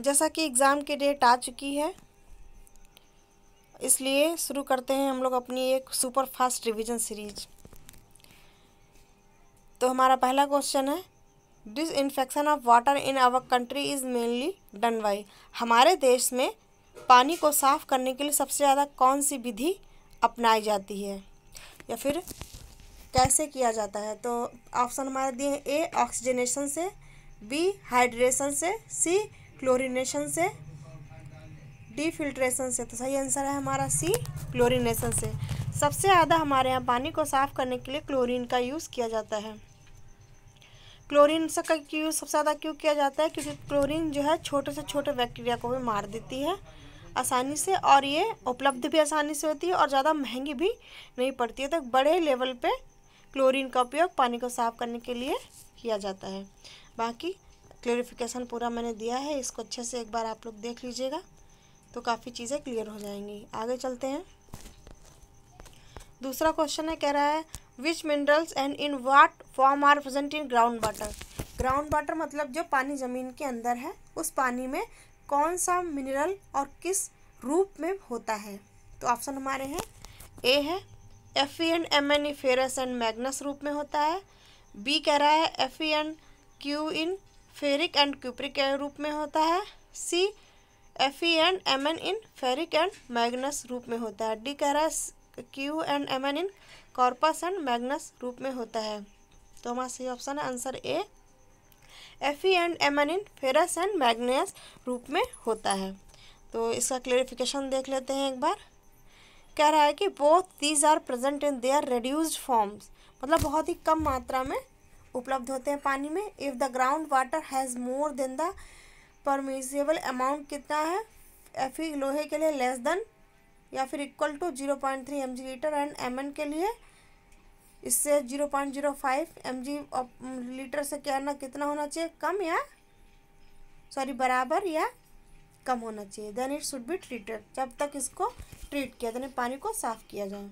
जैसा कि एग्ज़ाम की डेट आ चुकी है इसलिए शुरू करते हैं हम लोग अपनी एक सुपर फास्ट रिविज़न सीरीज तो हमारा पहला क्वेश्चन है disinfection of water in our country is mainly done by हमारे देश में पानी को साफ़ करने के लिए सबसे ज़्यादा कौन सी विधि अपनाई जाती है या फिर कैसे किया जाता है तो ऑप्शन हमारे दिए हैं ए ऑक्सीजनेशन से बी हाइड्रेशन से सी क्लोरिनेशन से डी फिल्ट्रेशन से तो सही आंसर है हमारा सी क्लोरिनेशन से सबसे ज़्यादा हमारे यहाँ पानी को साफ़ करने के लिए क्लोरीन का यूज़ किया जाता है क्लोरीन से का यूज़ सबसे ज़्यादा क्यों किया जाता है क्योंकि क्लोरीन जो है छोटे से छोटे बैक्टीरिया को भी मार देती है आसानी से और ये उपलब्ध भी आसानी से होती है और ज़्यादा महंगी भी नहीं पड़ती है तो बड़े लेवल पर क्लोरीन का उपयोग पानी को साफ़ करने के लिए किया जाता है बाकी क्लियरिफिकेशन पूरा मैंने दिया है इसको अच्छे से एक बार आप लोग देख लीजिएगा तो काफ़ी चीज़ें क्लियर हो जाएंगी आगे चलते हैं दूसरा क्वेश्चन है कह रहा है which minerals and in what form are present in ground water ground water मतलब जो पानी ज़मीन के अंदर है उस पानी में कौन सा मिनरल और किस रूप में होता है तो ऑप्शन हमारे हैं ए है F E and M N E ferrous and manganous रूप में होता है बी कह रहा है F E and Q in ferric and cupric के रूप में होता है C F E and M N in ferric and manganous रूप में होता है डी कह रहा है Q and M N in cuprous and manganous रूप में होता है तो हमारा सही ऑप्शन है answer A F E and M N in ferrous and manganous रूप में होता है तो इसका क्लेरिफिकेशन देख लेते हैं एक बार कह रहा है कि both these are present in their reduced forms मतलब बहुत ही कम मात्रा में उपलब्ध होते हैं पानी में if the ground water has more than the permissible amount कितना है एफ लोहे के लिए लेस देन या फिर equal to zero point three M G litre and M N के लिए इससे zero point zero five M G litre से क्या ना कितना होना चाहिए कम या सॉरी बराबर या कम होना चाहिए then it should be treated जब तक इसको ट्रीट किया यानी पानी को साफ किया जाए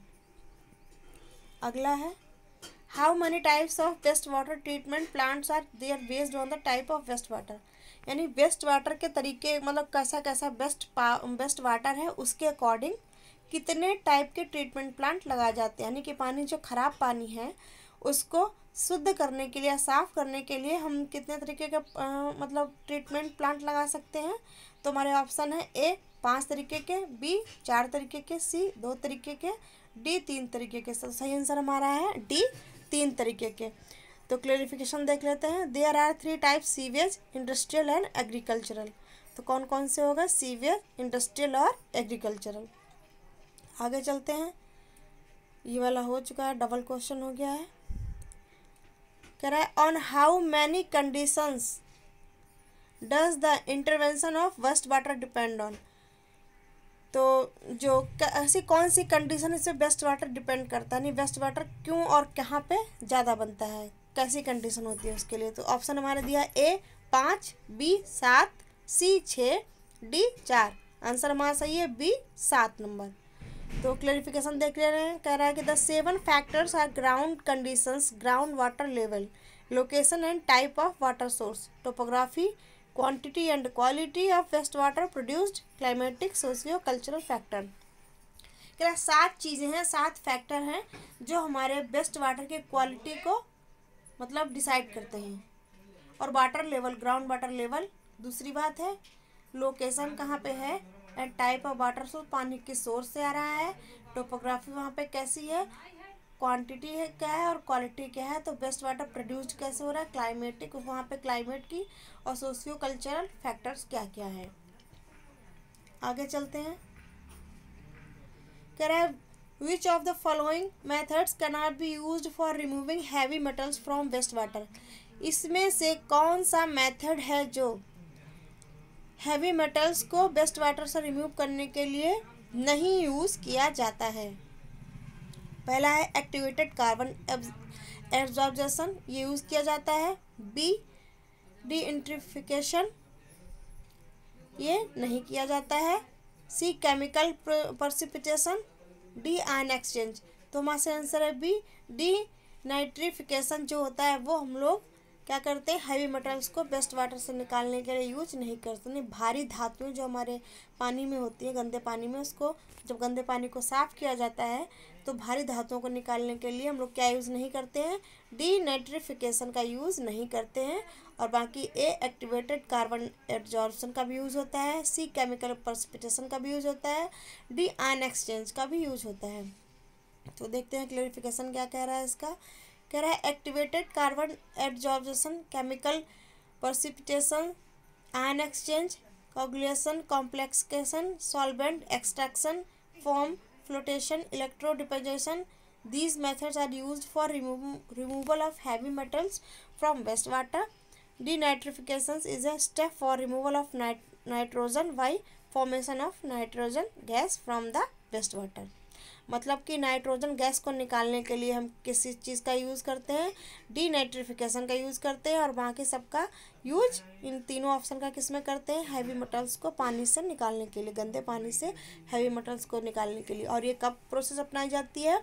अगला है how many types of waste water treatment plants are they are based on the type of waste water यानी वेस्ट वाटर के तरीके मतलब कैसा कैसा बेस्ट बेस्ट वाटर है उसके अकॉर्डिंग कितने टाइप के ट्रीटमेंट प्लांट लगाए जाते हैं यानी कि पानी जो ख़राब पानी है उसको शुद्ध करने के लिए साफ़ करने के लिए हम कितने तरीके के आ, मतलब ट्रीटमेंट प्लांट लगा सकते हैं तो हमारे ऑप्शन है ए पाँच तरीके के बी चार तरीके के सी दो तरीके के डी तीन तरीके के सही आंसर हमारा है डी तीन तरीके के तो क्लेरिफिकेशन देख लेते हैं there are three type sewage industrial and agricultural तो कौन कौन से होगा सीवेज इंडस्ट्रियल और एग्रीकल्चरल आगे चलते हैं ये वाला हो चुका है डबल क्वेश्चन हो गया है कह रहा है on how many conditions does the intervention of waste water depend on तो जो ऐसी कौन सी कंडीशन इसमें वेस्ट वाटर डिपेंड करता है नहीं वेस्ट वाटर क्यों और कहाँ पे ज़्यादा बनता है कैसी कंडीशन होती है उसके लिए तो ऑप्शन हमारा दिया ए पाँच बी सात सी छः डी चार आंसर हमारा सही है बी सात नंबर तो क्लेरिफिकेशन देख ले रहे हैं कह रहा है कि the seven factors are ground conditions ground water level location and type of water source topography quantity and quality of wastewater produced climatic socio cultural factor क्या सात चीज़ें हैं सात फैक्टर हैं जो हमारे बेस्ट वाटर के क्वालिटी को मतलब डिसाइड करते हैं और water level ground water level दूसरी बात है लोकेशन कहाँ पे है and type of water source पानी किस सोर्स से आ रहा है टोपोग्राफी वहाँ पे कैसी है क्वांटिटी है क्या है और क्वालिटी क्या है तो वेस्ट वाटर प्रोड्यूस कैसे हो रहा है क्लाइमेटिक वहाँ पे क्लाइमेट की और सोशियो कल्चरल फैक्टर्स क्या क्या है आगे चलते हैं कह रहे हैं which of the following methods cannot be use for removing heavy metals from waste water इसमें से कौन सा मैथड है जो हैवी मेटल्स को बेस्ट वाटर से रिमूव करने के लिए नहीं यूज़ किया जाता है पहला है एक्टिवेटेड कार्बन एब्जॉर्बेशन ये यूज़ किया जाता है बी डीइंट्रीफिकेशन ये नहीं किया जाता है C chemical precipitation D ion exchange तो हमारा आंसर है बी डी नाइट्रीफिकेशन जो होता है वो हम लोग क्या करते हैं हैवी मटेरियल्स को बेस्ट वाटर से निकालने के लिए यूज नहीं करते नहीं भारी धातुएं जो हमारे पानी में होती है गंदे पानी में उसको जब गंदे पानी को साफ़ किया जाता है तो भारी धातुओं को निकालने के लिए हम लोग क्या यूज़ नहीं करते हैं डी नाइट्रिफिकेशन का यूज़ नहीं करते हैं और बाकी ए एक्टिवेटेड कार्बन एब्जॉर्प्शन का भी यूज़ होता है सी केमिकल परसिपिटेशन का भी यूज़ होता है डी आयन एक्सचेंज का भी यूज़ होता है तो देखते हैं क्लोरिफिकेशन क्या कह रहा है इसका कह रहा है activated carbon absorption chemical precipitation ion exchange coagulation complexation solvent extraction foam flotation, electrodeposition. These methods are used for remo removal of heavy metals from wastewater. Denitrification is a step for removal of nit nitrogen by formation of nitrogen gas from the wastewater. मतलब कि nitrogen gas को निकालने के लिए हम किस चीज़ का use करते हैं डीनाइट्रिफिकेशन का यूज़ करते हैं और बाकी सबका यूज इन तीनों ऑप्शन का किस में करते हैं हैवी मेटल्स को पानी से निकालने के लिए गंदे पानी से हैवी मटल्स को निकालने के लिए और ये कब प्रोसेस अपनाई जाती है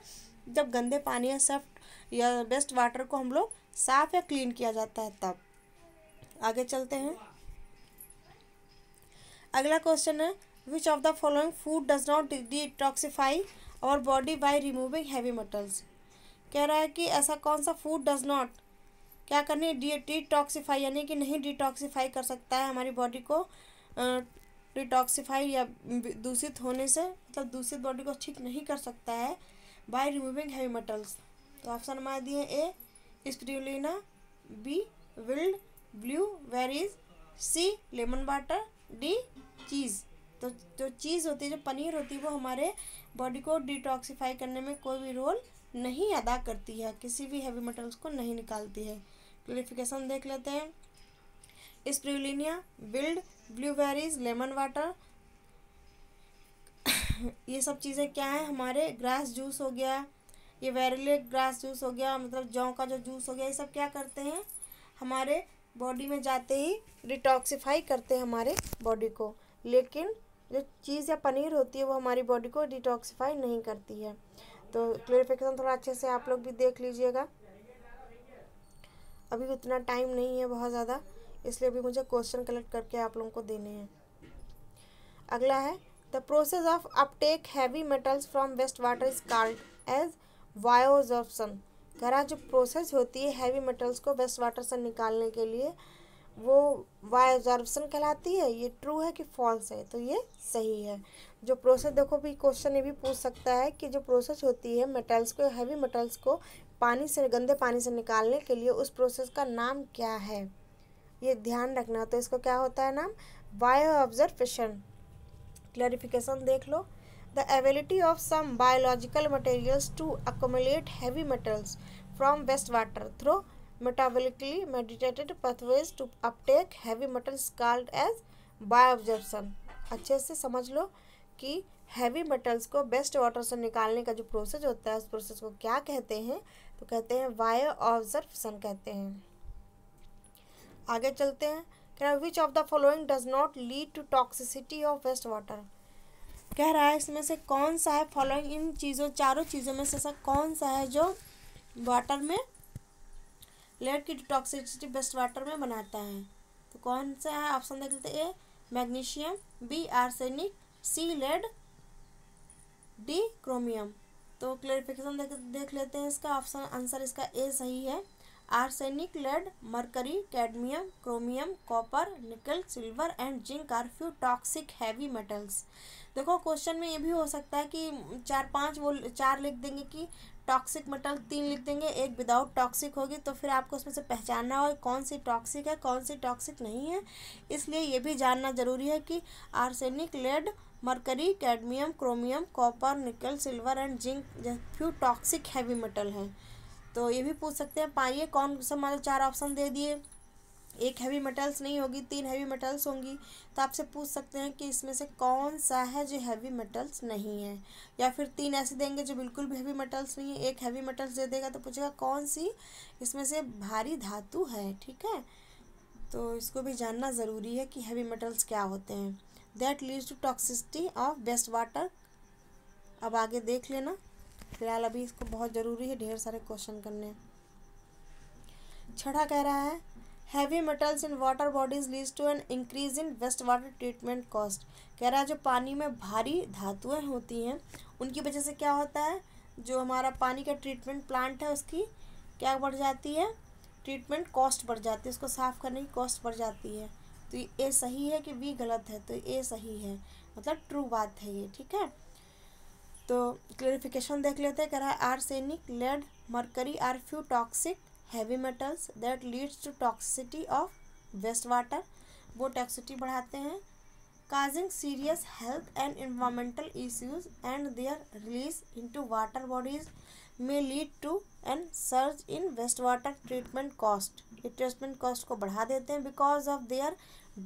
जब गंदे पानी या सफ्ट या वेस्ट वाटर को हम लोग साफ या क्लीन किया जाता है तब आगे चलते हैं अगला क्वेश्चन है which of the following food does not detoxify our body by removing heavy metals कह रहा है कि ऐसा कौन सा फूड डज नॉट क्या करनी डी डिटॉक्सीफाई यानी कि नहीं डिटॉक्सीफाई कर सकता है हमारी बॉडी को डिटॉक्सीफाई या दूषित होने से मतलब दूषित बॉडी को ठीक नहीं कर सकता है बाय रिमूविंग हैवी मेटल्स तो ऑप्शन हमारे दिए A spirulina B wild blueberries C lemon water D cheese तो जो चीज़ होती है जो पनीर होती है वो हमारे बॉडी को डिटॉक्सीफाई करने में कोई भी रोल नहीं अदा करती है किसी भी हैवी मेटल्स को नहीं निकालती है क्लियरिफिकेशन देख लेते हैं spirulina wild blueberries lemon water ये सब चीज़ें क्या हैं हमारे ग्रास जूस हो गया ये वेरिले ग्रास जूस हो गया मतलब जौ का जो जूस हो गया ये सब क्या करते हैं हमारे बॉडी में जाते ही डिटॉक्सीफाई करते हैं हमारे बॉडी को लेकिन जो चीज़ या पनीर होती है वो हमारी बॉडी को डिटॉक्सीफाई नहीं करती है तो क्लोरिफिकेशन थोड़ा अच्छे से आप लोग भी देख लीजिएगा अभी उतना टाइम नहीं है बहुत ज़्यादा इसलिए अभी मुझे क्वेश्चन कलेक्ट करके आप लोगों को देने हैं अगला है the process of uptake heavy metals from waste water is called as biosorption गहरा जो प्रोसेस होती है हैवी मेटल्स को वेस्ट वाटर से निकालने के लिए वो वाई ऑब्जर्वेशन कहलाती है ये ट्रू है कि फॉल्स है तो ये सही है जो प्रोसेस देखो भी क्वेश्चन ये भी पूछ सकता है कि जो प्रोसेस होती है मेटल्स को हैवी मेटल्स को पानी से गंदे पानी से निकालने के लिए उस प्रोसेस का नाम क्या है ये ध्यान रखना तो इसको क्या होता है नाम बायो ऑब्जर्वेशन क्लैरिफिकेशन देख लो the ability of some biological materials to accumulate heavy metals from waste water through metabolically mediated pathways to uptake heavy metals called as bioabsorption अच्छे से समझ लो कि हैवी मेटल्स को बेस्ट वाटर से निकालने का जो प्रोसेस होता है उस प्रोसेस को क्या कहते हैं तो कहते हैं वायो ऑब्जर्वसन कहते हैं आगे चलते हैं कह which of the following does not lead to toxicity of waste water कह रहा है इसमें से कौन सा है फॉलोइंग इन चीज़ों चारों चीज़ों में से ऐसा कौन सा है जो वाटर में लेड की डिटॉक्सिटी बेस्ट वाटर में बनाता है तो कौन सा है ऑप्शन देख लेते A magnesium B arsenic C lead D chromium तो क्लेरिफिकेशन देख देख लेते हैं इसका ऑप्शन आंसर इसका ए सही है arsenic lead mercury cadmium chromium copper nickel silver and zinc are few toxic heavy metals देखो क्वेश्चन में ये भी हो सकता है कि चार पांच वो चार लिख देंगे कि टॉक्सिक मेटल तीन लिख देंगे एक विदाउट टॉक्सिक होगी तो फिर आपको उसमें से पहचानना होगा कौन सी टॉक्सिक है कौन सी टॉक्सिक नहीं है इसलिए ये भी जानना ज़रूरी है कि arsenic lead mercury cadmium chromium copper nickel silver and zinc few toxic heavy metal हैं तो ये भी पूछ सकते हैं पाइए कौन सा मतलब चार ऑप्शन दे दिए एक हैवी मेटल्स नहीं होगी तीन हैवी मेटल्स होंगी तो आपसे पूछ सकते हैं कि इसमें से कौन सा है जो हैवी मेटल्स नहीं है या फिर तीन ऐसे देंगे जो बिल्कुल भी हैवी मेटल्स नहीं है एक हैवी मेटल्स दे देगा तो पूछेगा कौन सी इसमें से भारी धातु है ठीक है तो इसको भी जानना ज़रूरी है कि हैवी मेटल्स क्या होते हैं that leads to toxicity of waste water अब आगे देख लेना फिलहाल अभी इसको बहुत ज़रूरी है ढेर सारे क्वेश्चन करने छठा कह रहा है heavy metals in water bodies leads to an increase in waste water treatment cost कह रहा है जो पानी में भारी धातुएं होती हैं उनकी वजह से क्या होता है जो हमारा पानी का ट्रीटमेंट प्लांट है उसकी क्या बढ़ जाती है ट्रीटमेंट कॉस्ट बढ़ जाती है उसको साफ़ करने की कॉस्ट बढ़ जाती है तो ए सही है कि वी गलत है तो ए सही है मतलब ट्रू बात है ये ठीक है तो क्लेरिफिकेशन देख लेते हैं कह रहा है arsenic lead mercury are few toxic heavy metals that leads to toxicity of waste water वो टॉक्सिटी बढ़ाते हैं causing serious health and environmental issues and their release into water bodies may lead to an surge in wastewater treatment cost treatment cost को बढ़ा देते हैं because of their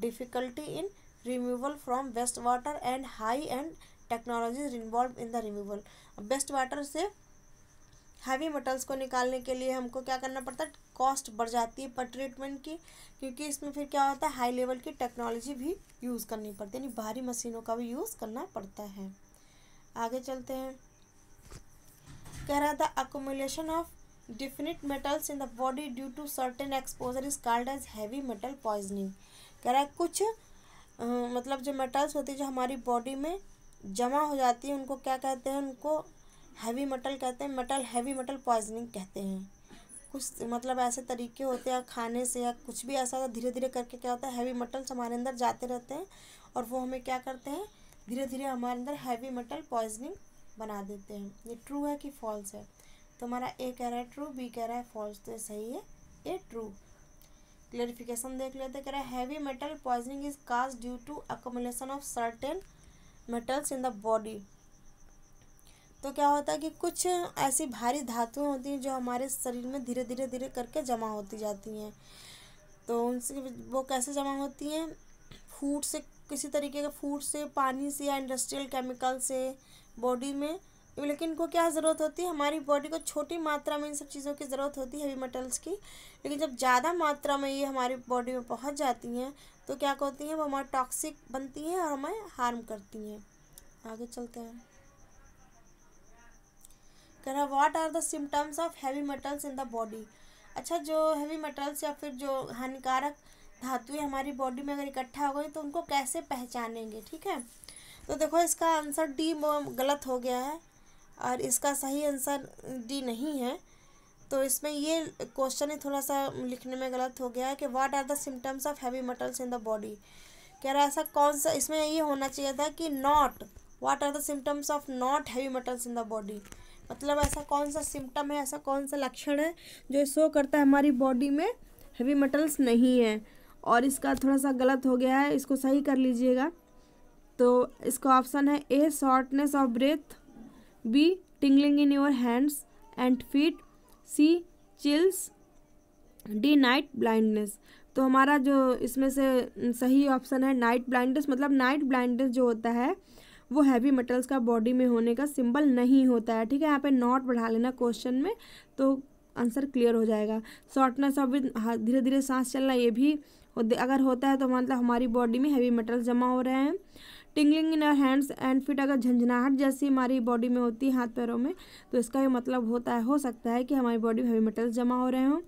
difficulty in removal from waste water and high end technologies involve in the removal waste water से heavy metals को निकालने के लिए हमको क्या करना पड़ता है कॉस्ट बढ़ जाती है पर ट्रीटमेंट की क्योंकि इसमें फिर क्या होता है हाई लेवल की टेक्नोलॉजी भी यूज़ करनी पड़ती है यानी भारी मशीनों का भी यूज़ करना पड़ता है आगे चलते हैं कह रहा था accumulation of definite metals in the body due to certain exposure is called as heavy metal poisoning कह रहा है कुछ आ, मतलब जो मेटल्स होती है जो हमारी बॉडी में जमा हो जाती है उनको क्या कहते हैं उनको हैवी मटल कहते हैं मटल हैवी मटल पॉइजनिंग कहते हैं कुछ मतलब ऐसे तरीके होते हैं खाने से या कुछ भी ऐसा होता धीरे धीरे करके क्या होता है हैवी मटल्स हमारे अंदर जाते रहते हैं और वो हमें क्या करते हैं धीरे धीरे हमारे अंदर हैवी मटल पॉइजनिंग बना देते हैं ये ट्रू है कि फॉल्स है तो हमारा ए कह रहा है ट्रू बी कह रहा है फॉल्स तो सही है ए ट्रू क्लेरिफिकेशन देख लेते कह रहा है heavy metal poisoning is cause due to accumulation of certain metals in the body तो क्या होता है कि कुछ ऐसी भारी धातुएं होती हैं जो हमारे शरीर में धीरे धीरे धीरे करके जमा होती जाती हैं तो उनसे वो कैसे जमा होती हैं फूड से किसी तरीके के फूड से पानी से या इंडस्ट्रियल केमिकल से बॉडी में लेकिन इनको क्या ज़रूरत होती है हमारी बॉडी को छोटी मात्रा में इन सब चीज़ों की ज़रूरत होती है हैवी मेटल्स की लेकिन जब ज़्यादा मात्रा में ये हमारी बॉडी में पहुंच जाती हैं तो क्या कहती हैं वो हमारी टॉक्सिक बनती हैं और हमें हार्म करती हैं आगे चलते हैं कह रहा है what are the symptoms of heavy metals in the body अच्छा जो हैवी मेटल्स या फिर जो हानिकारक धातुएं हमारी बॉडी में अगर इकट्ठा हो गई तो उनको कैसे पहचानेंगे ठीक है तो देखो इसका आंसर डी गलत हो गया है और इसका सही आंसर डी नहीं है तो इसमें ये क्वेश्चन ही थोड़ा सा लिखने में गलत हो गया है कि what are the symptoms of heavy metals in the body कह रहा है ऐसा कौन सा इसमें ये होना चाहिए था कि not what are the symptoms of not heavy metals in the body मतलब ऐसा कौन सा सिम्टम है ऐसा कौन सा लक्षण है जो शो करता है हमारी बॉडी में हैवी मेटल्स नहीं है और इसका थोड़ा सा गलत हो गया है इसको सही कर लीजिएगा तो इसका ऑप्शन है A shortness of breath B tingling in your hands and feet C chills D night blindness तो हमारा जो इसमें से सही ऑप्शन है नाइट ब्लाइंडनेस मतलब नाइट ब्लाइंडनेस जो होता है वो हैवी मेटल्स का बॉडी में होने का सिंबल नहीं होता है ठीक है यहाँ पे नॉट बढ़ा लेना क्वेश्चन में तो आंसर क्लियर हो जाएगा शॉर्टनेस ऑफ धीरे धीरे सांस चलना ये भी अगर होता है तो मतलब हमारी बॉडी में हैवी मेटल्स जमा हो रहे हैं tingling in hands and feet अगर झंझनाहट जैसी हमारी बॉडी में होती है हाथ पैरों में तो इसका भी मतलब होता है हो सकता है कि हमारी बॉडी में हैवी मेटल्स जमा हो रहे हों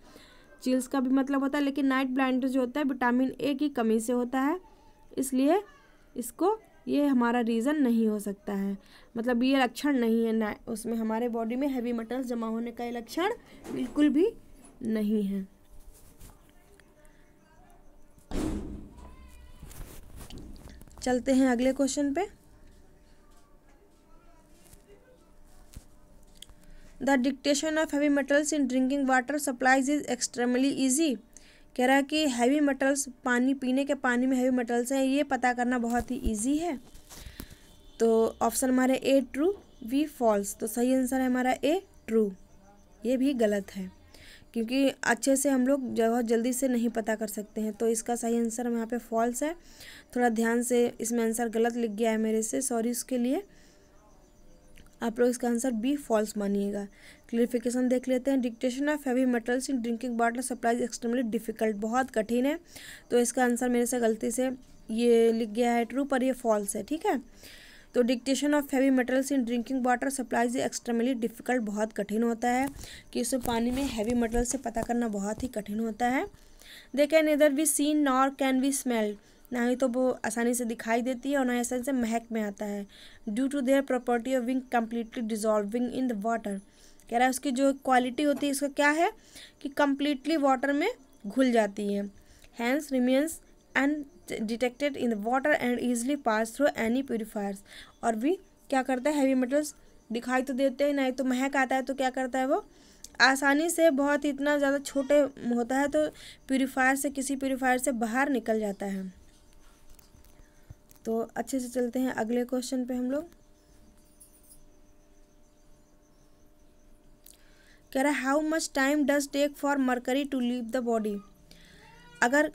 चिल्स का भी मतलब होता है लेकिन नाइट ब्लाइंड जो होता है विटामिन ए की कमी से होता है इसलिए इसको ये हमारा रीज़न नहीं हो सकता है मतलब ये लक्षण नहीं है ना उसमें हमारे बॉडी में हैवी मेटल्स जमा होने का ये लक्षण बिल्कुल भी नहीं है चलते हैं अगले क्वेश्चन पे the detection of heavy metals in drinking water supplies is extremely easy कह रहा है कि हैवी मेटल्स पानी पीने के पानी में हैवी मेटल्स हैं ये पता करना बहुत ही ईजी है तो ऑप्शन हमारे ए ट्रू वी फॉल्स तो सही आंसर है हमारा ए ट्रू ये भी गलत है क्योंकि अच्छे से हम लोग बहुत जल्दी से नहीं पता कर सकते हैं तो इसका सही आंसर यहाँ पे फॉल्स है थोड़ा ध्यान से इसमें आंसर गलत लिख गया है मेरे से सॉरी उसके लिए आप लोग इसका आंसर बी फॉल्स मानिएगा क्लियरिफिकेशन देख लेते हैं detection of heavy metals in drinking water supply extremely difficult बहुत कठिन है तो इसका आंसर मेरे से गलती से ये लिख गया है ट्रू पर ये फॉल्स है ठीक है तो detection of heavy metals in drinking water supplies extremely difficult बहुत कठिन होता है कि इसमें पानी में हैवी मेटल्स से पता करना बहुत ही कठिन होता है they can either be seen nor can be smelled ना ही तो वो आसानी से दिखाई देती है और ना ही आसानी से महक में आता है due to their property of being completely dissolving in the water कह रहा है उसकी जो क्वालिटी होती है इसका क्या है कि कम्प्लीटली वाटर में घुल जाती है hence remains and detected in the water and easily pass through any purifiers और भी क्या करता है हैवी मेटल्स दिखाई तो देते हैं ना ही तो महक आता है तो क्या करता है वो आसानी से बहुत इतना ज़्यादा छोटे होता है तो प्योरीफायर से किसी प्योरीफायर से बाहर निकल जाता है तो अच्छे से चलते हैं अगले क्वेश्चन पे हम लोग कह रहा है how much time does take for mercury to leave the body अगर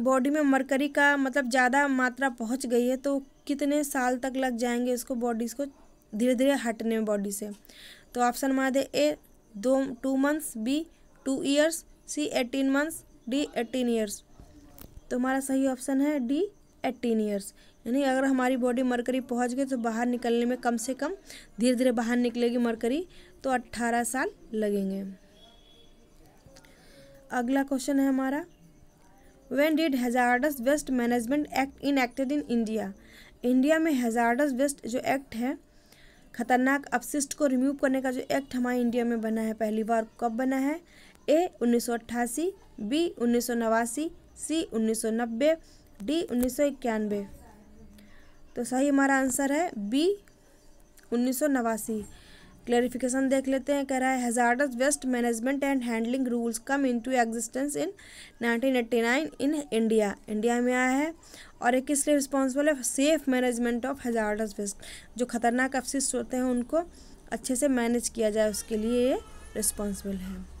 बॉडी में मरकरी का मतलब ज़्यादा मात्रा पहुंच गई है तो कितने साल तक लग जाएंगे इसको बॉडीज़ को धीरे धीरे हटने में बॉडी से तो ऑप्शन हमारा दे ए दो two months B two years C eighteen months D eighteen years तो हमारा सही ऑप्शन है डी एटीन ईयर्स यानी अगर हमारी बॉडी मरकरी पहुंच गई तो बाहर निकलने में कम से कम धीरे धीरे बाहर निकलेगी मरकरी तो अट्ठारह साल लगेंगे अगला क्वेश्चन है हमारा when did hazardous waste management act enacted in India India में हेजार्डस वेस्ट जो एक्ट है खतरनाक अपशिष्ट को रिमूव करने का जो एक्ट हमारे इंडिया में बना है पहली बार कब बना है ए उन्नीस बी उन्नीस सी उन्नीस डी उन्नीस तो सही हमारा आंसर है बी उन्नीस सौ नवासी क्लेरिफिकेशन देख लेते हैं कह रहा है hazardous waste management and handling rules come into existence in 1989 in India India में आया है और एक इसलिए रिस्पॉन्सिबल है safe management of hazardous waste जो खतरनाक अफसिस होते हैं उनको अच्छे से मैनेज किया जाए उसके लिए ये रिस्पॉन्सिबल है